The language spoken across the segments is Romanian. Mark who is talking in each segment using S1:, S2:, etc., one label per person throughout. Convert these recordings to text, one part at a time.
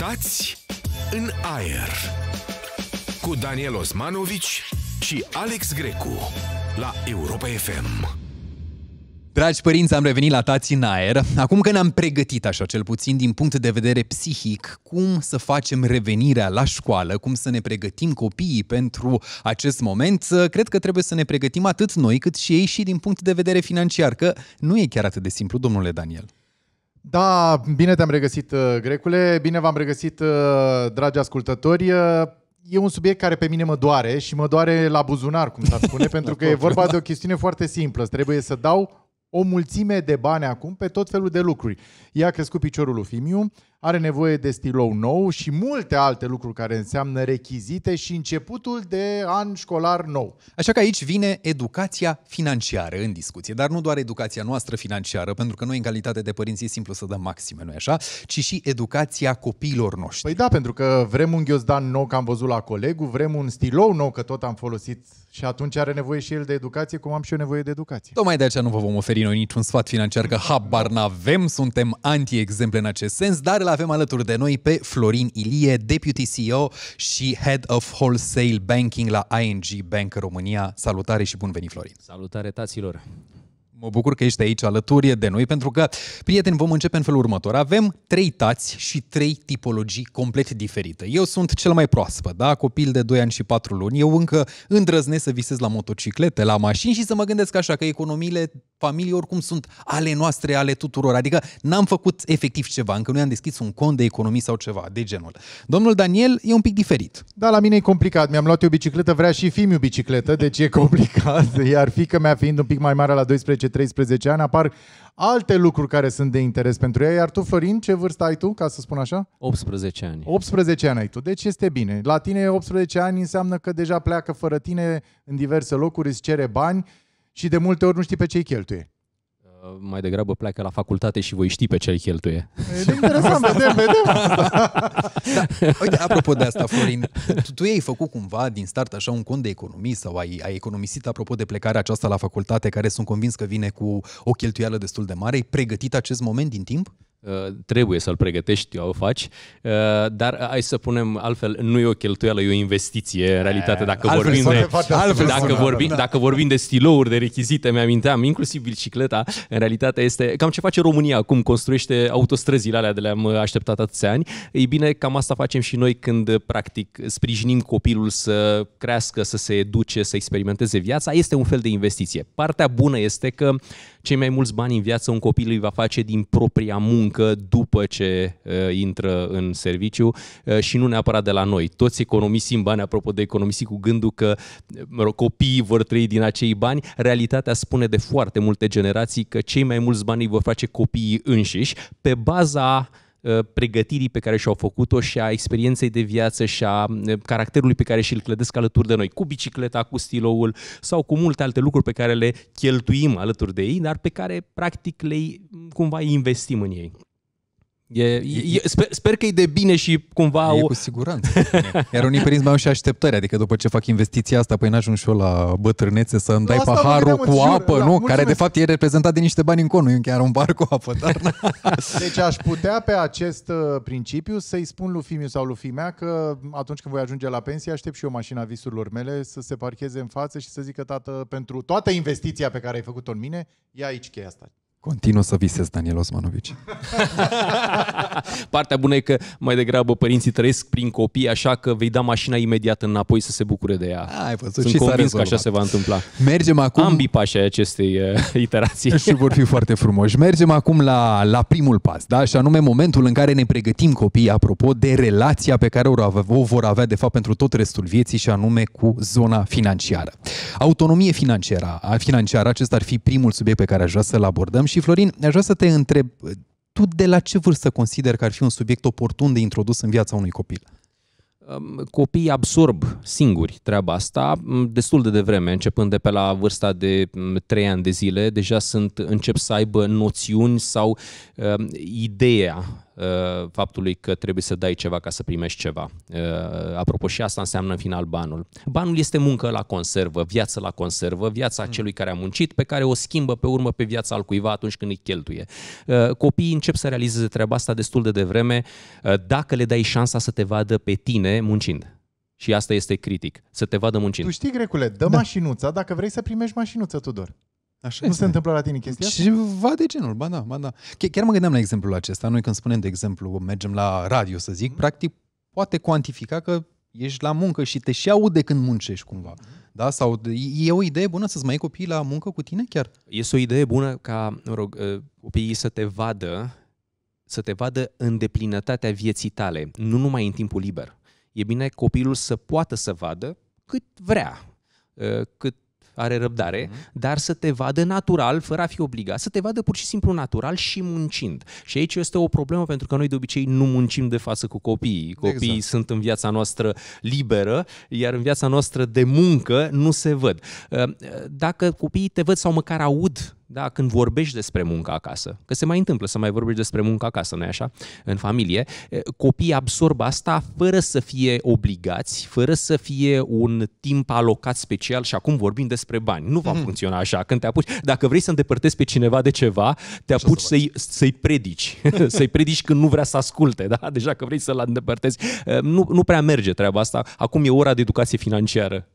S1: Conectați în aer cu Daniel Osmanovici și Alex Grecu la Europa FM. Dragi părinți, am revenit la Tați în aer. Acum că ne-am pregătit așa cel puțin din punct de vedere psihic, cum să facem revenirea la școală, cum să ne pregătim copiii pentru acest moment, cred că trebuie să ne pregătim atât noi cât și ei și din punct de vedere financiar, că nu e chiar atât de simplu, domnule Daniel.
S2: Da, bine te-am regăsit, uh, Grecule, bine v-am regăsit, uh, dragi ascultători. Uh, e un subiect care pe mine mă doare și mă doare la buzunar, cum s-ar spune, pentru că e vorba de o chestiune foarte simplă. Trebuie să dau o mulțime de bani acum pe tot felul de lucruri. Ea a crescut piciorul lui Fimiu, are nevoie de stilou nou și multe alte lucruri care înseamnă rechizite și începutul de an școlar nou. Așa că aici vine educația financiară în discuție,
S1: dar nu doar educația noastră financiară, pentru că noi în calitate de părinți e simplu să dăm maxime, nu așa, ci
S2: și educația copiilor noștri. Păi da, pentru că vrem un ghiozdan nou, că am văzut la colegul, vrem un stilou nou, că tot am folosit și atunci are nevoie și el de educație, cum am și eu nevoie de educație. Tocmai
S1: de aceea nu vă vom oferi noi niciun sfat financiar, că habar n-avem, suntem anti-exemple în acest sens, dar îl avem alături de noi pe Florin Ilie, Deputy CEO și Head of Wholesale Banking la ING Bank România. Salutare și bun venit, Florin!
S3: Salutare, taților!
S1: Mă bucur că ești aici alături de noi pentru că, prieteni, vom începe în felul următor. Avem trei tați și trei tipologii complet diferite. Eu sunt cel mai proaspăt, da? Copil de 2 ani și 4 luni. Eu încă îndrăznesc să visez la motociclete, la mașini și să mă gândesc așa că economiile familii oricum sunt ale noastre, ale tuturor. Adică n-am făcut efectiv ceva, încă nu i-am
S2: deschis un cont de economii sau ceva de genul. Domnul Daniel e un pic diferit. Da, la mine e complicat. Mi-am luat eu bicicletă, vrea și fi o bicicletă, deci e complicat. Iar fică mea fiind un pic mai mare la 12-13 ani, apar alte lucruri care sunt de interes pentru ea. Iar tu, Florin, ce vârstă ai tu, ca să spun așa?
S3: 18 ani.
S2: 18 ani ai tu, deci este bine. La tine 18 ani înseamnă că deja pleacă fără tine în diverse locuri, îți cere bani și de multe ori nu știi pe ce i cheltuie.
S3: Uh, mai degrabă pleacă la facultate și voi ști pe ce i cheltuie. E interesant, vedem, vedem. da. Uite, apropo de asta, Florin, tu, tu ai făcut cumva
S1: din start așa un cont de economii sau ai, ai economisit apropo de plecarea aceasta la facultate, care sunt convins că vine cu o cheltuială destul de mare. Ai pregătit acest moment din timp?
S3: Uh, trebuie să-l pregătești, o faci, uh, dar hai să punem altfel, nu e o cheltuială, e o investiție în realitate. Dacă altfel vorbim, de, altfel dacă, vorbim, da. dacă vorbim de stilouri, de rechizite, mi-aminteam, inclusiv bicicleta, în realitate este cam ce face România acum, construiește autostrăzile alea de le-am așteptat atâția ani. Ei bine, cam asta facem și noi când, practic, sprijinim copilul să crească, să se educe, să experimenteze viața. Este un fel de investiție. Partea bună este că cei mai mulți bani în viață un copil îi va face din propria muncă după ce uh, intră în serviciu uh, și nu neapărat de la noi. Toți economisim bani, apropo de economisi cu gândul că mă rog, copiii vor trăi din acei bani. Realitatea spune de foarte multe generații că cei mai mulți bani îi vor face copiii înșiși pe baza Uh, pregătirii pe care și-au făcut-o și a experienței de viață și a uh, caracterului pe care și-l clădesc alături de noi, cu bicicleta, cu stiloul sau cu multe alte lucruri pe care le cheltuim alături de ei, dar pe care practic le cumva investim în ei. E, e, e, sper, sper că e de bine și cumva... E o... cu siguranță. Iar unii părinți mai au și așteptări, adică
S1: după ce fac investiția asta, păi n-ajung și eu la bătrânețe să îmi dai asta paharul cu jur, apă, la, da, nu? Mulțumesc. Care de fapt e reprezentat de niște bani în conu, e chiar un bar cu apă, dar...
S2: deci aș putea pe acest uh, principiu să-i spun lui Fimiu sau lui Fimea că atunci când voi ajunge la pensie, aștept și eu mașina visurilor mele să se parcheze în față și să zică, tată, pentru toată investiția pe care ai făcut-o în mine, e aici cheia asta. Continuă să
S1: visez Daniel Osmanovici.
S3: Partea bună e că mai degrabă părinții trăiesc prin copii, așa că vei da mașina imediat înapoi să se bucure de ea. Ai văzut Sunt și convins că așa se va întâmpla. Mergem acum... Ambii pași acestei uh, iterații.
S1: Și vor fi foarte frumoși. Mergem acum la, la primul pas, da? și anume momentul în care ne pregătim copiii, apropo, de relația pe care o vor avea, de fapt, pentru tot restul vieții, și anume cu zona financiară. Autonomie financiară, financiară acesta ar fi primul subiect pe care aș vrea să-l abordăm și și Florin, aș vrea să te întreb, tu de la ce vârstă consider că ar fi un subiect oportun de introdus în viața unui copil?
S3: Um, Copiii absorb singuri treaba asta um, destul de devreme, începând de pe la vârsta de 3 um, ani de zile, deja sunt încep să aibă noțiuni sau uh, ideea Uh, faptului că trebuie să dai ceva ca să primești ceva. Uh, apropo, și asta înseamnă în final banul. Banul este muncă la conservă, viață la conservă, viața mm. celui care a muncit, pe care o schimbă pe urmă pe viața al cuiva atunci când îi cheltuie. Uh, copiii încep să realizeze treaba asta destul de devreme dacă le dai șansa să te vadă pe tine muncind. Și asta este critic, să te vadă muncind.
S2: Tu știi, Grecule, dă da. mașinuța dacă vrei să primești mașinuță, Tudor. Așa nu se întâmplă la tine chestia asta?
S1: Ceva de genul, ba da, ba da. Chiar mă gândeam la exemplul acesta. Noi când spunem, de exemplu, mergem la radio, să zic, mm practic poate cuantifica că ești la muncă și te și aude când muncești cumva. mm Da? Sau e o idee bună să-ți mai iei copiii la muncă cu tine chiar? Este o
S3: idee bună ca, mă rog, ă, copiii să te vadă să te vadă în deplinătatea vieții tale, nu numai în timpul liber. E bine copilul să poată să vadă cât vrea, ă, cât are răbdare, mm-hmm. dar să te vadă natural, fără a fi obligat, să te vadă pur și simplu natural și muncind. Și aici este o problemă pentru că noi de obicei nu muncim de față cu copiii. Exact. Copiii exact. sunt în viața noastră liberă, iar în viața noastră de muncă nu se văd. Ă, dacă copiii te văd sau măcar aud da, când vorbești despre munca acasă, că se mai întâmplă să mai vorbești despre munca acasă, nu așa, în familie, eh, copiii absorb asta fără să fie obligați, fără să fie un timp alocat special și acum vorbim despre bani. Nu va mhm. funcționa așa. Când te apuci, dacă vrei să îndepărtezi pe cineva de ceva, te apuci să să-i, să-i predici. să-i predici când nu vrea să asculte, da? Deja că vrei să-l îndepărtezi. Eh, nu, nu prea merge treaba asta. Acum e ora de educație financiară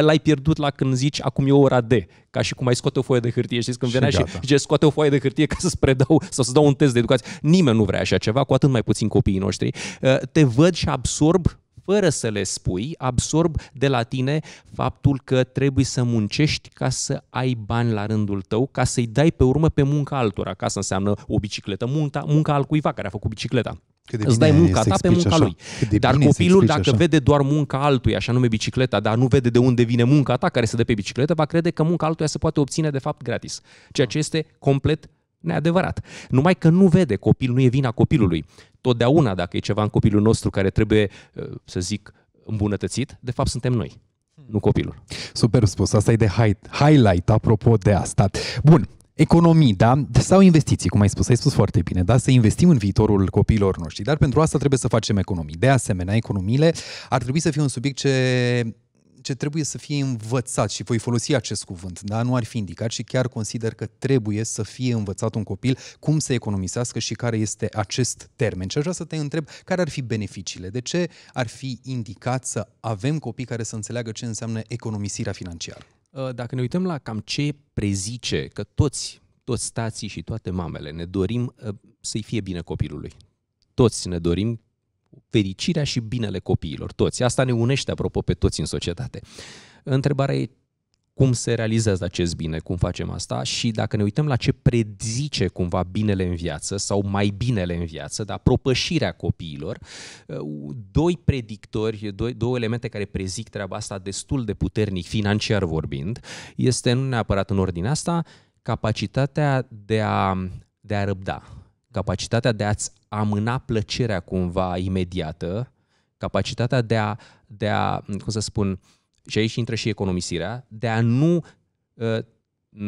S3: l-ai pierdut la când zici acum e ora de, ca și cum ai scoate o foaie de hârtie, știți, când venea gata. și zice scoate o foaie de hârtie ca să-ți predau, să-ți dau un test de educație. Nimeni nu vrea așa ceva, cu atât mai puțin copiii noștri. Uh, te văd și absorb fără să le spui, absorb de la tine faptul că trebuie să muncești ca să ai bani la rândul tău, ca să-i dai pe urmă pe munca altora, ca să înseamnă o bicicletă, munca, munca al cuiva care a făcut bicicleta cât îți dai munca ta pe munca așa. lui. Dar copilul, dacă așa. vede doar munca altuia, așa nume bicicleta, dar nu vede de unde vine munca ta care se dă pe bicicletă, va crede că munca altuia se poate obține de fapt gratis. Ceea ce este complet neadevărat. Numai că nu vede, copilul nu e vina copilului. Totdeauna, dacă e ceva în copilul nostru care trebuie, uh, să zic, îmbunătățit, de fapt suntem noi nu copilul.
S1: Super spus, asta e de highlight, apropo de asta. Bun, economii, da? Sau investiții, cum ai spus, ai spus foarte bine, da? Să investim în viitorul copiilor noștri, dar pentru asta trebuie să facem economii. De asemenea, economiile ar trebui să fie un subiect ce ce trebuie să fie învățat și voi folosi acest cuvânt, da? nu ar fi indicat și chiar consider că trebuie să fie învățat un copil cum să economisească și care este acest termen. Și aș vrea să te întreb care ar fi beneficiile, de ce ar fi indicat să avem copii care să înțeleagă
S3: ce înseamnă economisirea financiară? Uh, dacă ne uităm la cam ce prezice că toți, toți stații și toate mamele ne dorim uh, să-i fie bine copilului. Toți ne dorim fericirea și binele copiilor, toți. Asta ne unește, apropo, pe toți în societate. Întrebarea e cum se realizează acest bine, cum facem asta și dacă ne uităm la ce prezice cumva binele în viață sau mai binele în viață, dar propășirea copiilor, uh, doi predictori, doi, două elemente care prezic treaba asta destul de puternic financiar vorbind, este nu neapărat în ordine. asta, capacitatea de a, de a răbda, capacitatea de a-ți amâna plăcerea cumva imediată, capacitatea de a, de a cum să spun, uh, și aici intră și economisirea, de a nu, uh,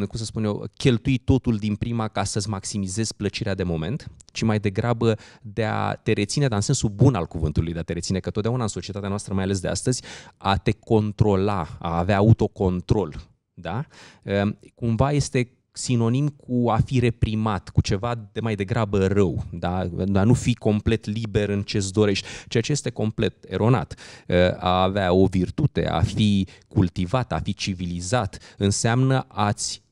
S3: cum să spun eu, cheltui totul din prima ca să-ți maximizezi plăcerea de moment, ci mai degrabă de a te reține, dar în sensul bun al cuvântului, de a te reține, că totdeauna în societatea noastră, mai ales de astăzi, a te controla, a avea autocontrol, da? Uh, cumva este sinonim cu a fi reprimat, cu ceva de mai degrabă rău, da? a nu fi complet liber în ce-ți dorești, ceea ce este complet eronat. Ă, a avea o virtute, a fi cultivat, a fi civilizat, înseamnă a-ți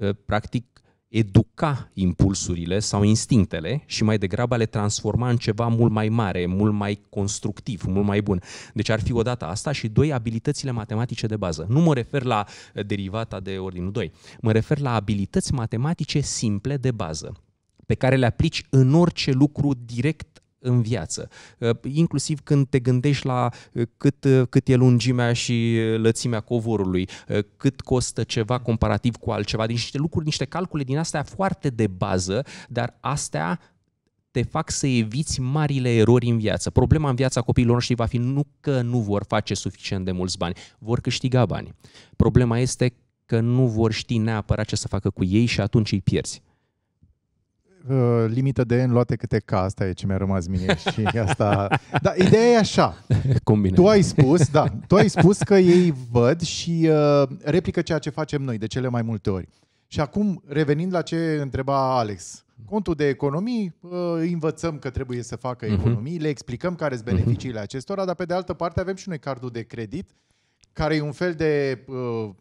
S3: ă, practic educa impulsurile sau instinctele și mai degrabă le transforma în ceva mult mai mare, mult mai constructiv, mult mai bun. Deci ar fi o dată asta și doi, abilitățile matematice de bază. Nu mă refer la eh, derivata de ordinul 2, mă refer la abilități matematice simple de bază pe care le aplici în orice lucru direct în viață. Uh, inclusiv când te gândești la uh, cât, uh, cât e lungimea și lățimea covorului, cât costă ceva comparativ cu altceva, din niște lucruri, niște calcule din astea foarte de bază, dar astea te fac să eviți marile erori în viață. Problema în viața copiilor noștri va fi nu că nu vor face suficient de mulți bani, vor câștiga bani. Problema este că nu vor ști neapărat ce să facă cu ei și atunci îi pierzi
S2: uh, limită de N luate câte K, asta e ce mi-a rămas mie și asta... da, ideea e așa. Combine. Tu ai spus, da, tu ai spus că ei văd și uh, replică ceea ce facem noi de cele mai multe ori. Și acum, revenind la ce întreba Alex, contul de economii, îi uh, învățăm că trebuie să facă mhm. economii, le explicăm care sunt mhm. beneficiile acestora, dar pe de altă parte avem și noi cardul de credit care e un fel de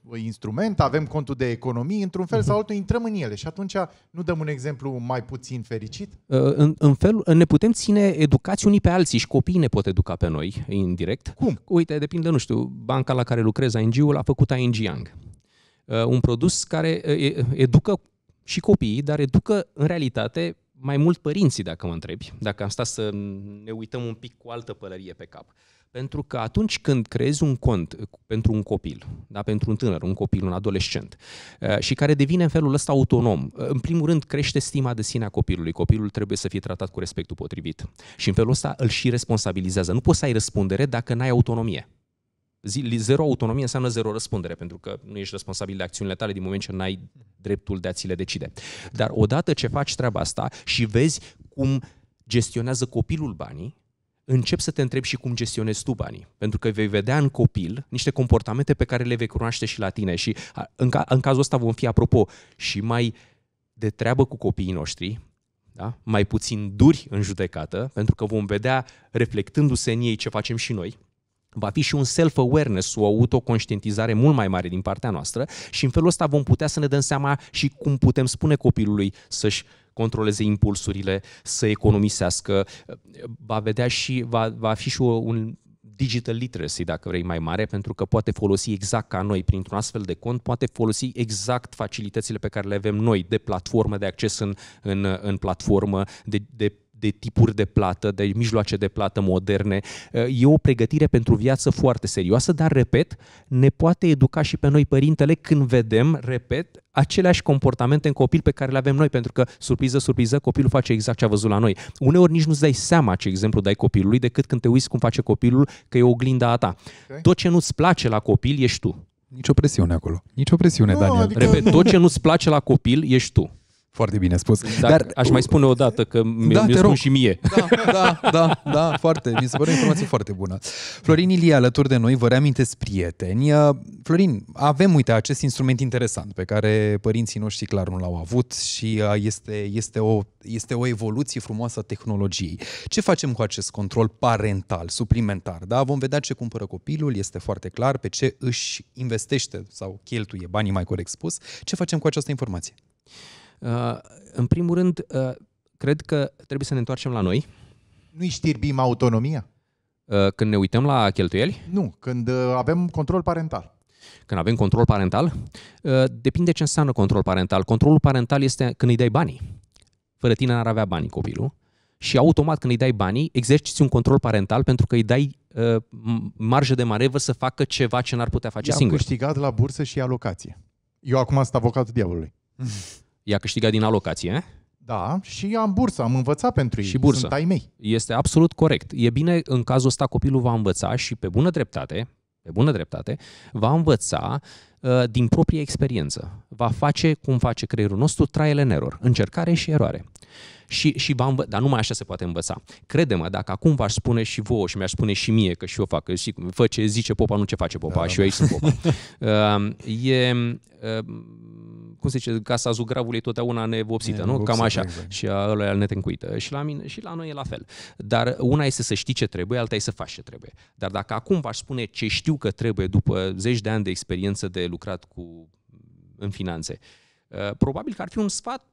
S2: uh, instrument, avem contul de economii, într-un fel sau mhm. altul intrăm în ele și atunci nu dăm un exemplu mai puțin fericit?
S3: Uh, în, în fel, ne putem ține educați unii pe alții și copiii ne pot educa pe noi, indirect. Cum? Uite, depinde, nu știu, banca la care lucrez, ING-ul, a făcut ING Young. Uh, un produs care uh, educă și copiii, dar educă în realitate mai mult părinții, dacă mă întrebi, dacă am stat să ne uităm un pic cu altă pălărie pe cap. Uh, pentru că atunci când creezi un cont uh, pentru un copil, da, pentru un tânăr, un copil, un adolescent, uh, și care devine în felul ăsta autonom, uh, în primul rând crește stima de sine a copilului. Copilul trebuie să fie tratat cu respectul potrivit. Și în felul ăsta îl și responsabilizează. Nu poți să ai răspundere dacă n-ai autonomie. Zero autonomie înseamnă zero răspundere, pentru că nu ești responsabil de acțiunile tale din moment ce n-ai dreptul de a ți le decide. Dar odată ce faci treaba asta și vezi cum gestionează copilul banii, încep să te întrebi și cum gestionezi tu banii. Pentru că vei vedea în copil niște comportamente pe care le vei cunoaște și la tine. Și în, ca, în cazul ăsta vom fi, apropo, și mai de treabă cu copiii noștri, da? mai puțin duri în judecată, pentru că vom vedea reflectându-se în ei ce facem și noi, va fi și un self-awareness, o autoconștientizare mult mai mare din partea noastră și în felul ăsta vom putea să ne dăm seama și cum putem spune copilului să-și controleze impulsurile, să economisească, va vedea și va, va fi și o, un digital literacy, dacă vrei, mai mare, pentru că poate folosi exact ca noi, printr-un astfel de cont, poate folosi exact facilitățile pe care le avem noi de platformă, de acces în, în, în platformă, de, de de tipuri de plată, de mijloace de plată moderne. E o pregătire pentru viață foarte serioasă, dar, repet, ne poate educa și pe noi părintele când vedem, repet, aceleași comportamente în copil pe care le avem noi, pentru că, surpriză, surpriză, copilul face exact ce a văzut la noi. Uneori nici nu-ți dai seama ce exemplu dai copilului decât când te uiți cum face copilul, că e oglinda a ta. Okay. Tot ce nu-ți place la copil ești tu. Nici o presiune acolo.
S1: Nici o presiune, no, Daniel. Adică... Repet, tot ce
S3: nu-ți place la copil ești tu. Foarte bine spus. Dar, exact. Dar aș mai spune o dată că mi-o da, mi spun și mie. Da, da,
S1: da, da, foarte. Mi se pare o informație foarte bună. Florin Ilie alături de noi, vă reamintesc prieteni. Uh, Florin, avem, uite, acest instrument interesant pe care părinții noștri clar nu l-au avut și uh, este, este, o, este o evoluție frumoasă a tehnologiei. Ce facem cu acest control parental, suplimentar? Da? Vom vedea ce cumpără copilul, este foarte clar, pe ce își investește sau cheltuie banii, mai corect spus. Ce facem cu această informație?
S3: Uh, în primul rând, uh, cred că trebuie să ne întoarcem la noi. Nu-i
S2: știrbim autonomia?
S3: Uh, când ne uităm la cheltuieli?
S2: Nu, când avem control parental.
S3: Când avem control parental, depinde ce înseamnă control parental. Controlul parental este când îi dai banii. Fără tine n-ar avea banii copilul. Și automat când îi dai banii, exerciți un control parental pentru că îi dai uh, marjă de manevră să facă ceva ce n-ar
S2: putea face I-a singur. I-a câștigat la bursă și alocație. Eu acum sunt avocatul diavolului.
S3: i-a câștigat din alocație.
S2: Da, și am bursă, am învățat pentru ei, și bursă. sunt ai
S3: mei. Este absolut corect. E bine, în cazul ăsta copilul va învăța și pe bună dreptate, pe bună dreptate, va învăța uh, din propria experiență. Va face cum face creierul nostru trial and error, încercare și eroare. Și, și v-am învă- dar numai așa se poate învăța. Crede-mă, dacă acum v-aș spune și vouă și mi-aș spune și mie, că și eu fac, că zic, fă ce zice popa, nu ce face popa, da, și da, eu da. aici sunt popa. uh, e, uh, cum se zice, casa zugravului totdeauna nevopsită, e, nu? Vopsită, Cam așa. Exact. Și a ăla al netencuită. Și la mine, și la noi e la fel. Dar una este să știi ce trebuie, alta este să faci ce trebuie. Dar dacă acum v-aș spune ce știu că trebuie după zeci de ani de experiență de lucrat cu în finanțe, uh, probabil că ar fi un sfat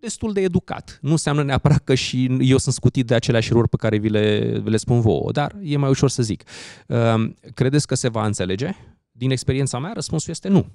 S3: destul de educat. Nu înseamnă neapărat că și eu sunt scutit de aceleași erori pe care vi le, vi le spun vouă, dar e mai ușor să zic. Ehm, credeți că se va înțelege? Din experiența mea, răspunsul este nu.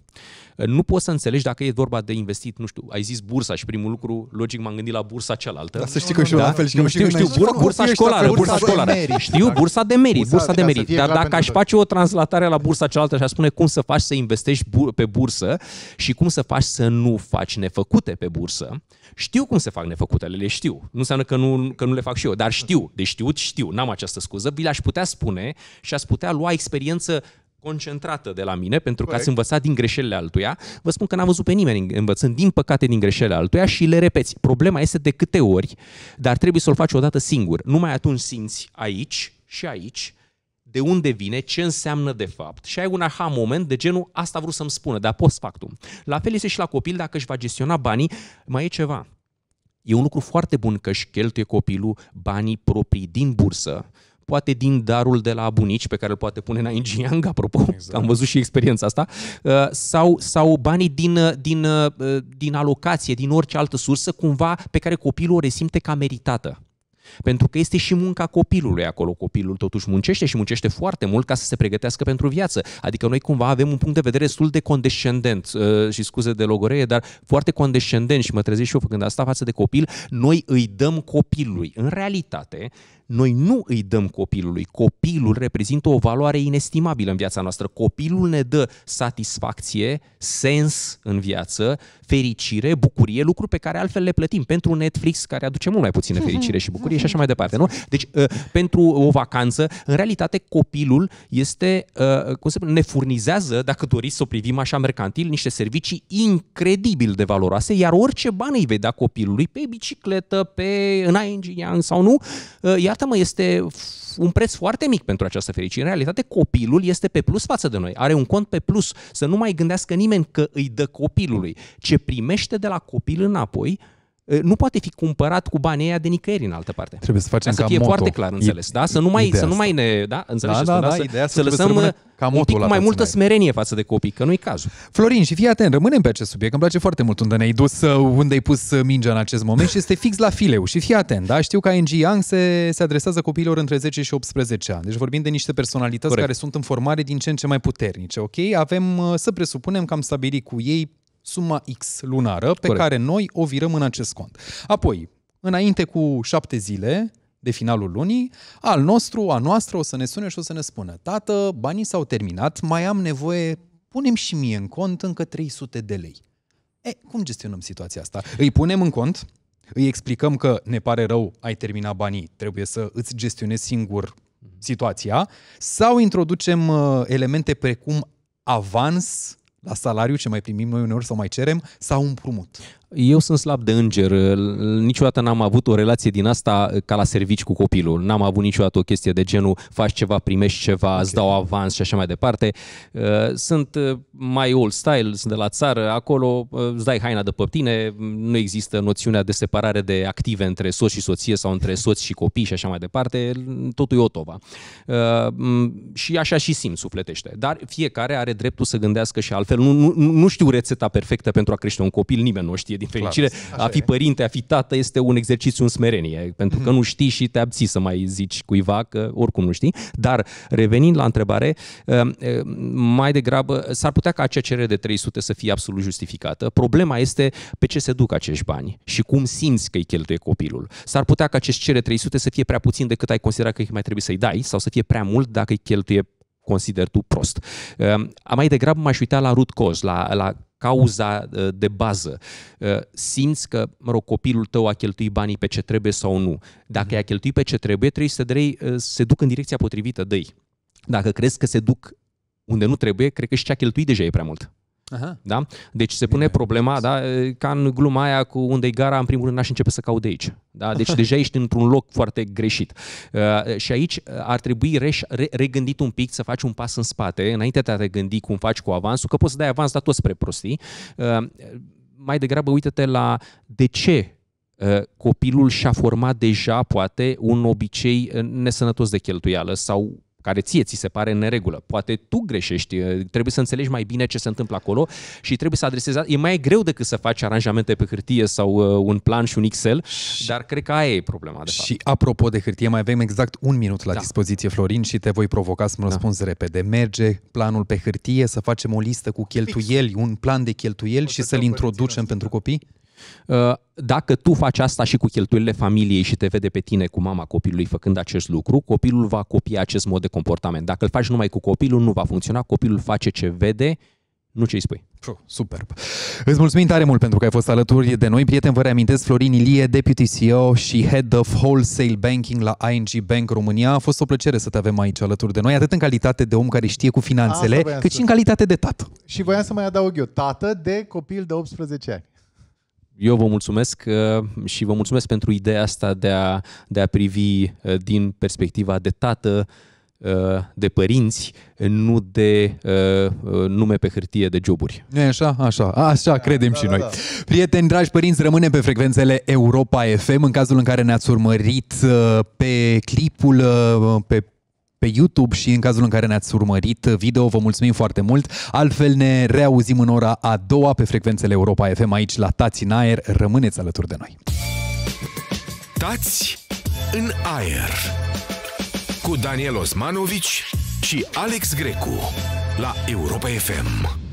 S3: Nu poți să înțelegi dacă e vorba de investit, nu știu, ai zis bursa și primul lucru, logic m-am gândit la bursa cealaltă. Dar să știi că și eu da? la fel. Nu știu, știu, bursa școlară, bursa școlară. Știu, bursa de merit, bursa de merit. Dar dacă aș face o translatare la bursa cealaltă și aș spune cum să faci să investești pe bursă și cum să faci să nu faci nefăcute pe bursă, știu cum se fac nefăcutele, le știu. Nu înseamnă că nu, că nu le fac și eu, dar știu. De știut, știu. N-am această scuză. Vi le-aș putea spune și aș putea lua experiență concentrată de la mine, pentru Corect. că ați învățat din greșelile altuia. Vă spun că n-am văzut pe nimeni învățând, din păcate, din greșelile altuia și le repeți. Problema este de câte ori, dar trebuie să-l faci odată singur. Numai atunci simți aici și aici de unde vine, ce înseamnă de fapt și ai un aha moment de genul asta vreau să-mi spună, dar post factum. La fel este și la copil dacă își va gestiona banii, mai e ceva. E un lucru foarte bun că își cheltuie copilul banii proprii din bursă poate din darul de la bunici, pe care îl poate pune Nain Jiang, apropo, exact. că am văzut și experiența asta, uh, sau, sau banii din, uh, din, uh, din alocație, din orice altă sursă, cumva pe care copilul o resimte ca meritată. Pentru că este și munca copilului acolo. Copilul totuși muncește și muncește foarte mult ca să se pregătească pentru viață. Adică noi cumva avem un punct de vedere destul de condescendent și scuze de logoreie, dar foarte condescendent și mă trezesc și eu făcând asta față de copil. Noi îi dăm copilului. În realitate, noi nu îi dăm copilului. Copilul reprezintă o valoare inestimabilă în viața noastră. Copilul ne dă satisfacție, sens în viață, fericire, bucurie, lucruri pe care altfel le plătim pentru Netflix, care aduce mult mai puțină fericire și bucurie și așa mai departe. Nu? Deci, uh, pentru o vacanță, în realitate, copilul este, uh, cum se ne furnizează, dacă doriți să o privim așa mercantil, niște servicii incredibil de valoroase, iar orice bani îi vei da copilului, pe bicicletă, pe în Yang sau nu, uh, ea iată-mă, este un preț foarte mic pentru această fericire. În realitate, copilul este pe plus față de noi, are un cont pe plus. Să nu mai gândească nimeni că îi dă copilului. Ce primește de la copil înapoi, Eh, nu poate fi cumpărat cu banii aia de nicăieri în altă parte. Trebuie să facem ca, să fie moto. foarte clar înțeles, da? Să nu mai, să nu mai ne, da? Înțelegeți? Da, da, da, da, ideea să, să lăsăm să ca un pic mai multă smerenie
S1: față de copii, că nu-i cazul. Florin, și fii atent, rămânem pe acest subiect, îmi place foarte mult unde ne-ai dus, uh, unde ai pus uh, mingea în acest moment și este fix la fileu. Și fii atent, da? Știu că ING Young se, se adresează copiilor între 10 și 18 ani. Deci vorbim de niște personalități Corect. care sunt în formare din ce în ce mai puternice, ok? Avem, uh, să presupunem că am stabilit cu ei suma X lunară pe Corect. care noi o virăm în acest cont. Apoi, înainte cu șapte zile de finalul lunii, al nostru, a noastră o să ne sune și o să ne spună Tată, banii s-au terminat, mai am nevoie, punem și mie în cont încă 300 de lei. E, cum gestionăm situația asta? Îi punem în cont, îi explicăm că ne pare rău, ai terminat banii, trebuie să îți gestionezi singur situația, sau introducem uh, elemente precum avans la salariu ce mai primim noi uneori sau mai cerem, sau un prumut
S3: eu sunt slab de înger, niciodată n-am avut o relație din asta ca la servici cu copilul, n-am avut niciodată o chestie de genul faci ceva, primești ceva, okay. îți dau avans și așa mai departe. Uh, sunt uh, mai old style, sunt de la țară, acolo uh, îți dai haina de pe tine, nu există noțiunea de separare de active între soț și soție sau între soț și copii și așa mai departe, totul e tova. Și așa și simt sufletește, dar fiecare are dreptul să gândească și altfel. Nu, nu, nu știu rețeta perfectă pentru a crește un copil, nimeni nu știe profesie, din fericire. Clar, a fi e. părinte, a fi tată este un exercițiu în smerenie, pentru că mhm. nu știi și te abții să mai zici cuiva că oricum nu știi. Dar revenind la întrebare, ehm, ehm, mai degrabă s-ar putea ca acea cerere de 300 să fie absolut justificată. Problema este pe ce se duc acești bani și cum simți că îi cheltuie copilul. S-ar putea ca acest cere 300 să fie prea puțin decât ai considera că îi mai trebuie să-i dai sau să fie prea mult dacă îi cheltuie consider tu prost. Ehm, mai degrabă m-aș uita la root cause, la, la cauza ă, de bază. Ă, simți că, mă rog, copilul tău a cheltuit banii pe ce trebuie sau nu. Dacă i-a cheltuit pe ce trebuie, trebuie să drei, se duc în direcția potrivită, dăi. Dacă crezi că se duc unde nu trebuie, cred că și ce a cheltuit deja e prea mult. Aha. Da? Deci se pune problema, da, ca în gluma aia cu unde-i gara, în primul rând n-aș începe să caut de aici. Da? Deci deja ești într-un loc foarte greșit. Uh, și aici uh, ar trebui re- re- regândit un pic, să faci un pas în spate, înainte de a te gândi cum faci cu avansul, că poți să dai avans, dar tot spre prostii. Uh, mai degrabă uită-te la de ce uh, copilul și-a format deja, poate, un obicei uh, nesănătos de cheltuială sau care ție ți se pare în neregulă. Poate tu greșești, trebuie să înțelegi mai bine ce se întâmplă acolo și trebuie să adresezi. E mai greu decât să faci aranjamente pe hârtie sau uh, un plan și un Excel, dar cred că aia e problema. De
S1: fapt. Și apropo de hârtie, mai avem exact un minut la da. dispoziție, Florin, și te voi provoca să-mi da. răspunzi da. repede. Merge planul pe hârtie, să
S3: facem o listă cu cheltuieli, un plan de cheltuieli o și să-l introducem pentru copii? Uh, dacă tu faci asta și cu cheltuielile familiei și te vede pe tine cu mama copilului făcând acest lucru, copilul va copia acest mod de comportament. Dacă îl faci numai cu copilul, nu va funcționa, copilul face ce vede, nu ce îi spui. Superb.
S1: Îți mulțumim tare mult pentru că ai fost alături de noi. Prieten, vă reamintesc Florin Ilie, Deputy CEO și Head of Wholesale Banking la ING Bank România. A fost o plăcere să te avem aici alături de noi, atât în calitate de om care știe cu finanțele, cât și în calitate
S2: de tată. Și voiam să mai adaug eu, tată de copil de 18 ani
S3: eu vă mulțumesc uh, și vă mulțumesc pentru ideea asta de a, de a privi uh, din perspectiva de tată, uh, de părinți, nu de nume pe hârtie de joburi.
S1: Nu E așa, așa, așa da, credem da, și da, noi. Da. Prieteni, dragi părinți, rămânem pe frecvențele Europa FM în cazul în care ne-ați urmărit pe clipul, pe pe YouTube și în cazul în care ne-ați urmărit video, vă mulțumim foarte mult. Altfel ne reauzim în ora a doua pe frecvențele Europa FM aici la Tați în aer. Rămâneți alături de noi. Tați în aer
S3: cu Daniel Osmanovici și Alex Grecu la Europa FM.